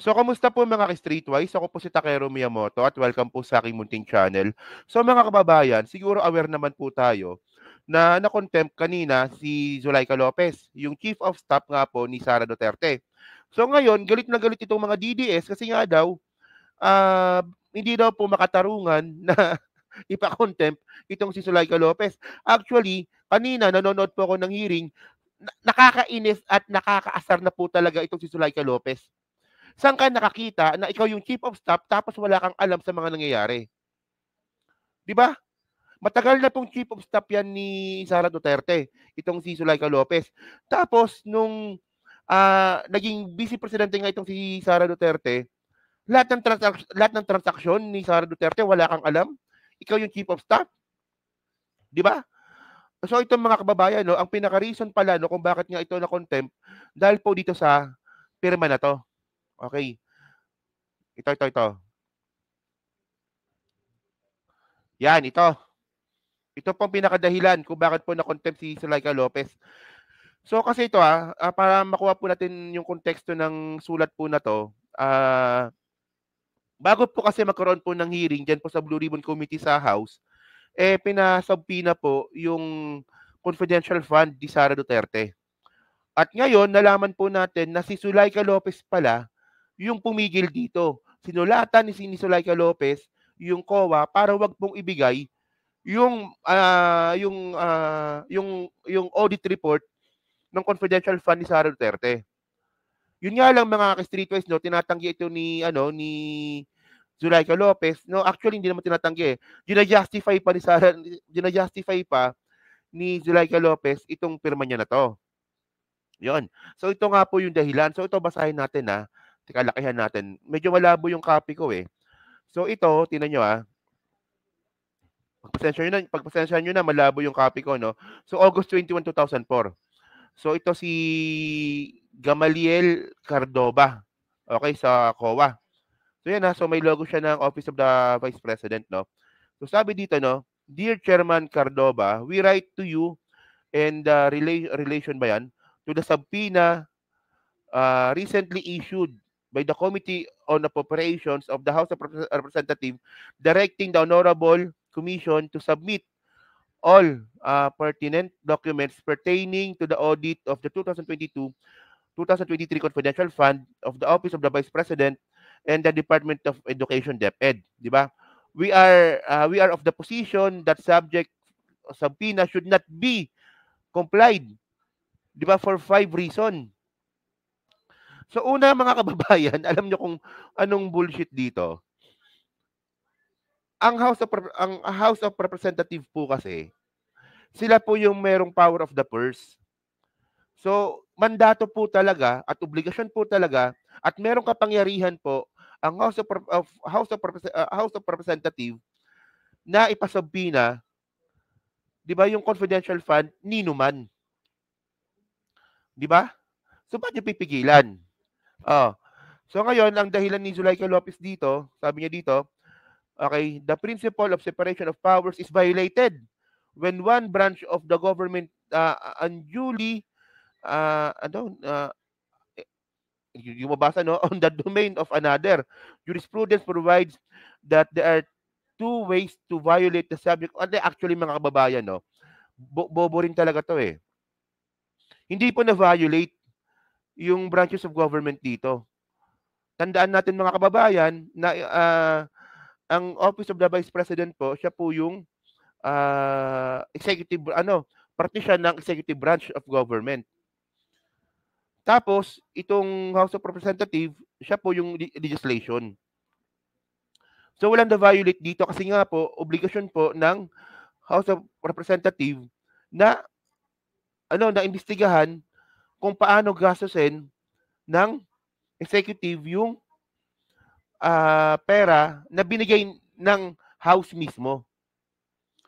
So, kamusta po mga ka-streetwise? Ako po si Takero Miyamoto at welcome po sa aking munting channel. So, mga kababayan, siguro aware naman po tayo na na-contempt kanina si Zulayka Lopez, yung chief of staff nga po ni Sara Duterte. So, ngayon, galit na galit itong mga DDS kasi nga daw, uh, hindi daw po makatarungan na ipa-contempt itong si Zulayka Lopez. Actually, kanina nanonood po ako ng hearing, nakakainis at nakakaasar na po talaga itong si Zulayka Lopez Saan ka nakakita na ikaw yung chief of staff tapos wala kang alam sa mga nangyayari? Di ba? Matagal na pong chief of staff yan ni Sara Duterte, itong si Zulayka Lopez. Tapos, nung uh, naging vice presidente nga itong si Sara Duterte, lahat ng, transac- lahat ng transaksyon ni Sara Duterte, wala kang alam. Ikaw yung chief of staff. Di ba? So, itong mga kababayan, no, ang pinaka-reason pala no, kung bakit nga ito na-contempt, dahil po dito sa pirma na to. Okay. Ito, ito, ito. Yan, ito. Ito pong pinakadahilan kung bakit po na-contempt si Salaika Lopez. So kasi ito ah, ah, para makuha po natin yung konteksto ng sulat po na to, ah, bago po kasi magkaroon po ng hearing dyan po sa Blue Ribbon Committee sa House, eh pinasabpina po yung confidential fund ni Sara Duterte. At ngayon, nalaman po natin na si Sulaika Lopez pala yung pumigil dito. Sinulatan ni Sinisolaika Lopez yung COA para wag pong ibigay yung uh, yung uh, yung yung audit report ng confidential fund ni Sara Duterte. Yun nga lang mga ka-streetwise no, tinatanggi ito ni ano ni Zulaika Lopez. No, actually hindi naman tinatanggi. Eh. Gina-justify pa ni Sara, gina-justify pa ni Zulaika Lopez itong pirma niya na to. Yon. So ito nga po yung dahilan. So ito basahin natin na ah. Teka, natin. Medyo malabo yung copy ko eh. So ito, tinan nyo ah. Pagpasensya nyo na, pagpasensya nyo na, malabo yung copy ko, no? So August 21, 2004. So ito si Gamaliel Cardoba. Okay, sa COA. So yan ha, ah. so may logo siya ng Office of the Vice President, no? So sabi dito, no? Dear Chairman Cardoba, we write to you and uh, relation ba yan? To the subpoena uh, recently issued by the Committee on Appropriations of the House of Representatives directing the Honorable Commission to submit all uh, pertinent documents pertaining to the audit of the 2022-2023 Confidential Fund of the Office of the Vice President and the Department of Education DepEd, di ba? We are uh, we are of the position that subject subpoena should not be complied, di ba? For five reasons So una mga kababayan, alam niyo kung anong bullshit dito. Ang House of ang House of Representative po kasi sila po yung merong power of the purse. So mandato po talaga at obligasyon po talaga at merong kapangyarihan po ang House of, of House of uh, House of Representative na ipasabina 'di ba yung confidential fund ni Numan. 'Di ba? So, ba't niyo pipigilan? Oh. So ngayon, ang dahilan ni Zulayka Lopez dito, sabi niya dito, okay, the principle of separation of powers is violated when one branch of the government uh, uh unduly uh, ano, uh, yung mabasa, no? on the domain of another. Jurisprudence provides that there are two ways to violate the subject. Actually, mga kababayan, no? bobo rin talaga to eh. Hindi po na-violate yung branches of government dito. Tandaan natin mga kababayan na uh, ang Office of the Vice President po, siya po yung uh, executive ano, parte siya ng executive branch of government. Tapos itong House of Representative, siya po yung legislation. So walang na-violate dito kasi nga po, obligasyon po ng House of Representative na ano, na imbestigahan kung paano gastusin ng executive yung uh, pera na binigay ng house mismo.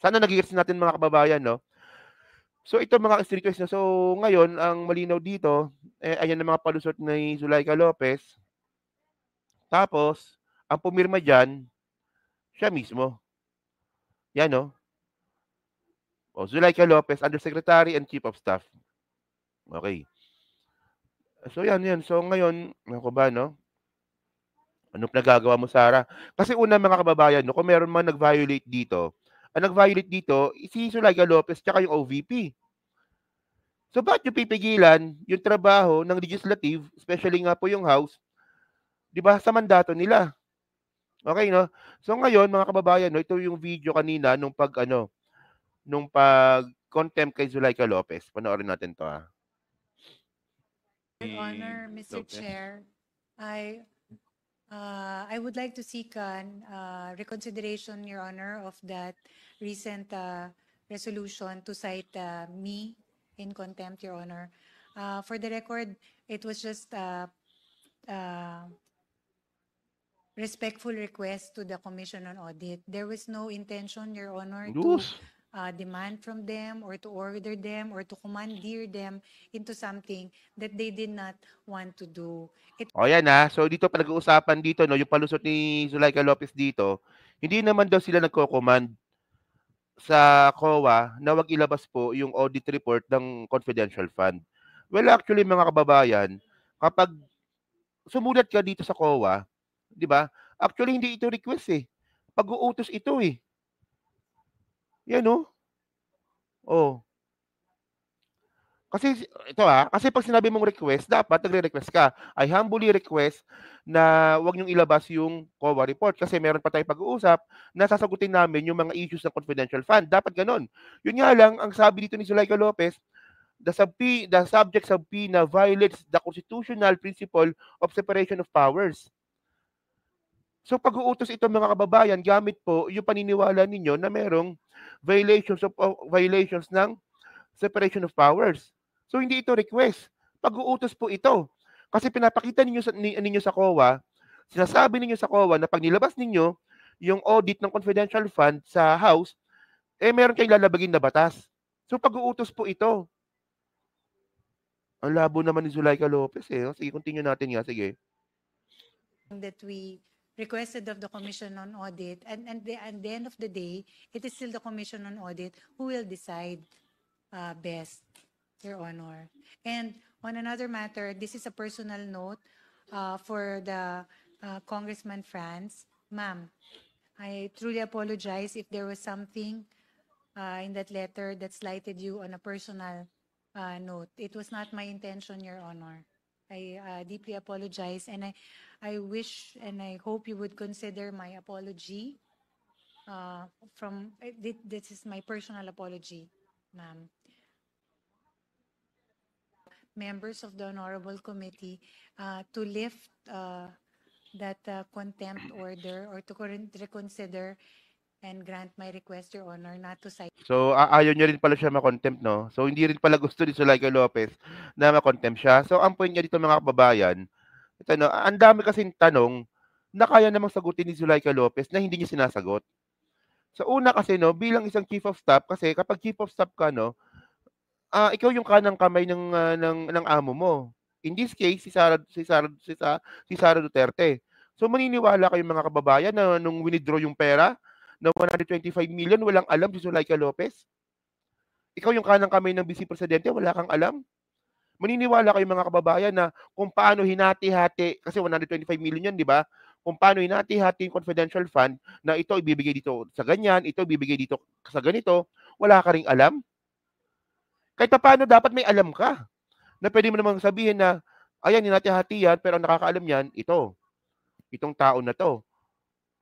Sana nagigits natin mga kababayan, no? So ito mga streetwise na. So ngayon, ang malinaw dito, eh, ayan ang mga palusot ni Zulaika Lopez. Tapos, ang pumirma dyan, siya mismo. Yan, no? O, oh, Zulaika Lopez, Undersecretary and Chief of Staff. Okay. So yan, yan. So ngayon, ako ba, no? Anong nagagawa mo, Sara? Kasi una mga kababayan, no, kung meron man nag-violate dito, ang nag-violate dito, si Sulaga Lopez tsaka yung OVP. So bakit yung pipigilan yung trabaho ng legislative, especially nga po yung House, di ba, sa mandato nila? Okay, no? So ngayon, mga kababayan, no, ito yung video kanina nung pag, ano, nung pag contempt kay Zulayka Lopez. Panoorin natin to, ha. Ah. Your Honor, Mr. Chair, I uh, I would like to seek an uh, reconsideration, Your Honor, of that recent uh, resolution to cite uh, me in contempt, Your Honor. Uh, for the record, it was just a uh, uh, respectful request to the Commission on Audit. There was no intention, Your Honor, to uh, demand from them or to order them or to commandeer them into something that they did not want to do. It... O yan ha, so dito pa nag-uusapan dito, no, yung palusot ni Zulayka Lopez dito, hindi naman daw sila nagko-command sa COA na wag ilabas po yung audit report ng confidential fund. Well, actually mga kababayan, kapag sumulat ka dito sa COA, di ba? Actually hindi ito request eh. Pag-uutos ito eh. Yan oh. Oh. Kasi ito ah, kasi pag sinabi mong request, dapat nagre-request ka. I humbly request na wag niyong ilabas yung COA report kasi meron pa tayong pag-uusap na sasagutin namin yung mga issues ng confidential fund. Dapat ganun. Yun nga lang, ang sabi dito ni Zuleika Lopez, the, sub the subject sub P na violates the constitutional principle of separation of powers. So pag-uutos ito mga kababayan gamit po yung paniniwala ninyo na merong violations of uh, violations ng separation of powers. So hindi ito request. Pag-uutos po ito. Kasi pinapakita ninyo sa, ninyo sa COA, sinasabi ninyo sa COA na pag nilabas ninyo yung audit ng confidential fund sa House, eh meron kayong lalabagin na batas. So pag-uutos po ito. Ang labo naman ni Zulayka Lopez eh. Sige, continue natin nga. Sige. That we requested of the Commission on Audit, and, and the, at the end of the day, it is still the Commission on Audit who will decide uh, best, Your Honor. And on another matter, this is a personal note uh, for the uh, Congressman Franz. Ma'am, I truly apologize if there was something uh, in that letter that slighted you on a personal uh, note. It was not my intention, Your Honor. I uh, deeply apologize and I, I wish and I hope you would consider my apology. Uh, from eh, this is my personal apology, ma'am. Members of the honorable committee uh, to lift uh, that uh, contempt order or to reconsider and grant my request, Your Honor, not to cite. So, aayon niya rin pala siya makontempt, no? So, hindi rin pala gusto ni Sulaika Lopez na makontempt siya. So, ang point niya dito mga kababayan, ito, no, ang dami kasing tanong na kaya namang sagutin ni Zulaika Lopez na hindi niya sinasagot. Sa so, una kasi, no, bilang isang chief of staff, kasi kapag chief of staff ka, no, uh, ikaw yung kanang kamay ng, uh, ng, ng amo mo. In this case, si Sara, si Sara, si Sara, si Sara Duterte. So, maniniwala kayong mga kababayan na nung winidraw yung pera, na 125 million, walang alam si Zulayka Lopez? Ikaw yung kanang kamay ng Vice Presidente, wala kang alam? Maniniwala kayo mga kababayan na kung paano hinati-hati, kasi 125 million yan, di ba? Kung paano hinati-hati yung confidential fund na ito ibibigay dito sa ganyan, ito ibibigay dito sa ganito, wala ka ring alam? Kahit pa paano dapat may alam ka na pwede mo namang sabihin na, ayan, hinati-hati yan, pero ang nakakaalam yan, ito. Itong tao na to.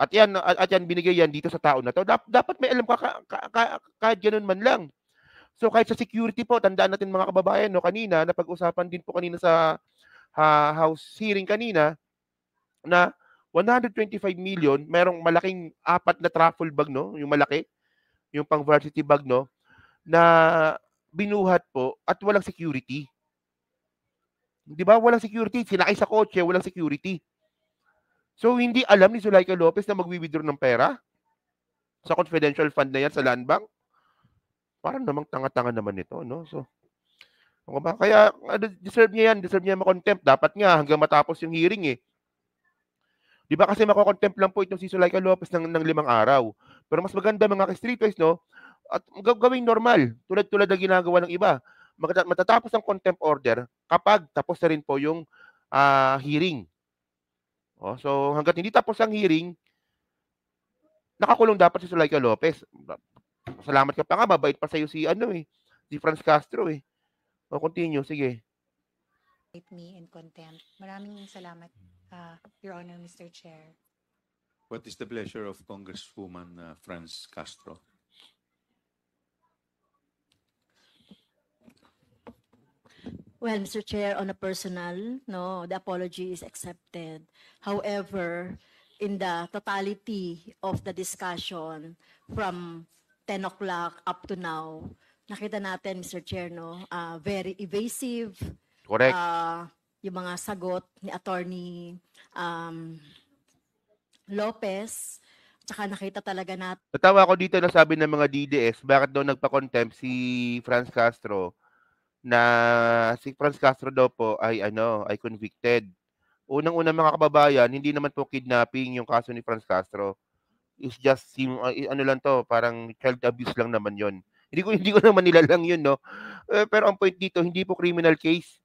At yan, at yan binigay yan dito sa tao na to. Dapat may alam ka, ka, ka, ka kahit ganun man lang. So kahit sa security po, tandaan natin mga kababayan, no, kanina, napag-usapan din po kanina sa uh, house hearing kanina, na 125 million, merong malaking apat na truffle bag, no? Yung malaki, yung pang varsity bag, no? Na binuhat po at walang security. Di ba? Walang security. Sinakay sa kotse, walang security. So, hindi alam ni Zulayka Lopez na magwi-withdraw ng pera sa confidential fund na yan sa land bank. Parang namang tanga-tanga naman ito, no? So, ano ba? Kaya, ah, deserve niya yan. Deserve niya makontempt. Dapat nga, hanggang matapos yung hearing, eh. Di ba kasi makokontempt lang po itong si Zulayka Lopez ng, ng limang araw. Pero mas maganda mga ka-streetwise, no? At gagawing normal, tulad-tulad na ginagawa ng iba. Matatapos ang contempt order kapag tapos na rin po yung uh, hearing. Oh, so hanggat hindi tapos ang hearing, nakakulong dapat si Sulaika Lopez. Salamat ka pa nga, babait pa sa iyo si ano eh, si Franz Castro eh. O, oh, continue, sige. Me and contempt. Maraming salamat, uh, Your Honor, Mr. Chair. What is the pleasure of Congresswoman uh, Franz Castro? Well, Mr. Chair, on a personal, no, the apology is accepted. However, in the totality of the discussion from 10 o'clock up to now, nakita natin, Mr. Chair, no, uh, very evasive. Correct. Uh, yung mga sagot ni Attorney um, Lopez, tsaka nakita talaga natin. Natawa ko dito na sabi ng mga DDS, bakit daw nagpa-contempt si Franz Castro na si Franz Castro daw po ay ano, ay convicted. Unang-una mga kababayan, hindi naman po kidnapping yung kaso ni Franz Castro. It's just sim, ano lang to, parang child abuse lang naman 'yon. Hindi ko hindi ko naman nilalang 'yon, no. Eh, pero ang point dito, hindi po criminal case.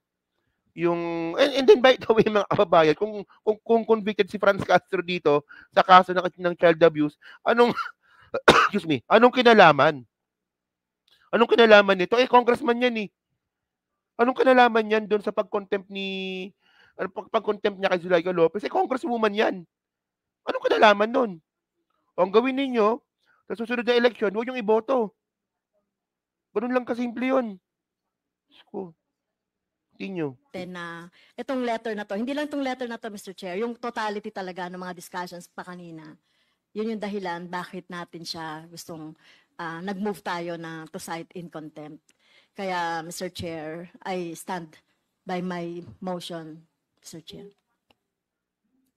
Yung and, and then by the way mga kababayan, kung kung, kung convicted si Franz Castro dito sa kaso ng, ng child abuse, anong excuse me, anong kinalaman? Anong kinalaman nito? Eh congressman 'yan eh Anong kanalaman niyan doon sa pag-contempt ni ano pag-contempt niya kay Zulaika Lopez? Eh congresswoman 'yan. Anong kanalaman noon? ang gawin ninyo sa susunod na election, huwag yung iboto. Ganun lang kasimple 'yon. Ko. Continue. Na ah, itong letter na to, hindi lang itong letter na to, Mr. Chair, yung totality talaga ng mga discussions pa kanina. Yun yung dahilan bakit natin siya gustong uh, nag-move tayo na to cite in contempt. Kaya, Mr. Chair, I stand by my motion, Mr. Chair.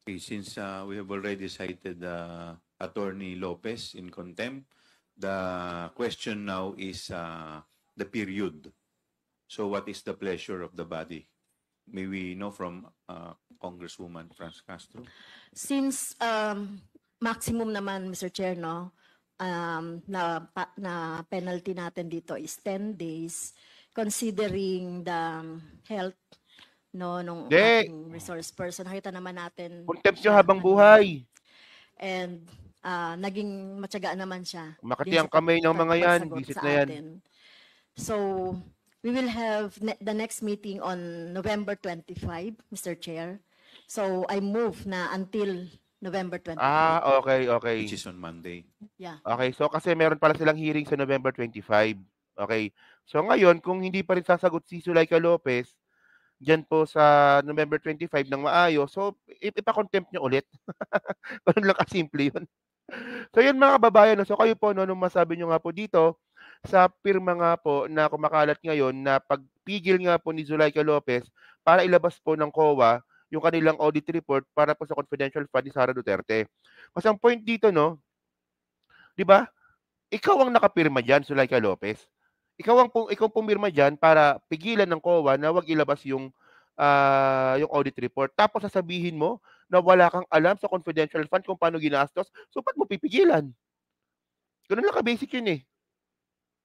Okay, since uh, we have already cited uh, Attorney Lopez in contempt, the question now is uh, the period. So what is the pleasure of the body? May we know from uh, Congresswoman Franz Castro? Since um, maximum naman, Mr. Chair, no, um, na, na penalty natin dito is 10 days considering the um, health no nung De. resource person. Nakita naman natin. Contempt siya habang buhay. And uh, naging matyaga naman siya. Makati ang kamay ng mga yan. Visit na yan. Atin. So, we will have ne- the next meeting on November 25, Mr. Chair. So, I move na until November 20. Ah, okay, okay. Which is on Monday. Yeah. Okay, so kasi meron pala silang hearing sa November 25. Okay. So ngayon, kung hindi pa rin sasagot si Zuleika Lopez, dyan po sa November 25 ng maayos, so ipakontempt niyo ulit. Ganun lang kasimple yun. So yun mga kababayan, so kayo po, no, nung masabi nyo nga po dito, sa pirma nga po na kumakalat ngayon na pagpigil nga po ni Zuleika Lopez para ilabas po ng COA yung kanilang audit report para po sa confidential fund ni Sara Duterte. Kasi ang point dito, no, di ba, ikaw ang nakapirma dyan, Sulayka Lopez. Ikaw ang ikaw pumirma diyan para pigilan ng COA na wag ilabas yung uh, yung audit report. Tapos sasabihin mo na wala kang alam sa confidential fund kung paano ginastos, so pa't mo pipigilan? Ganun lang ka-basic yun eh.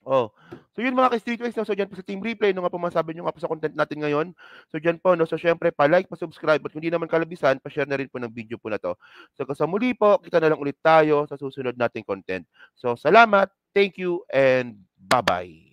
Oh. So yun mga ka-streetwise, no? so dyan po sa Team Replay, no nga po masabi nyo nga po sa content natin ngayon. So dyan po, no? so syempre pa-like, pa-subscribe, at kung di naman kalabisan, pa-share na rin po ng video po na to. So kasi muli po, kita na lang ulit tayo sa susunod nating content. So salamat, thank you, and bye-bye.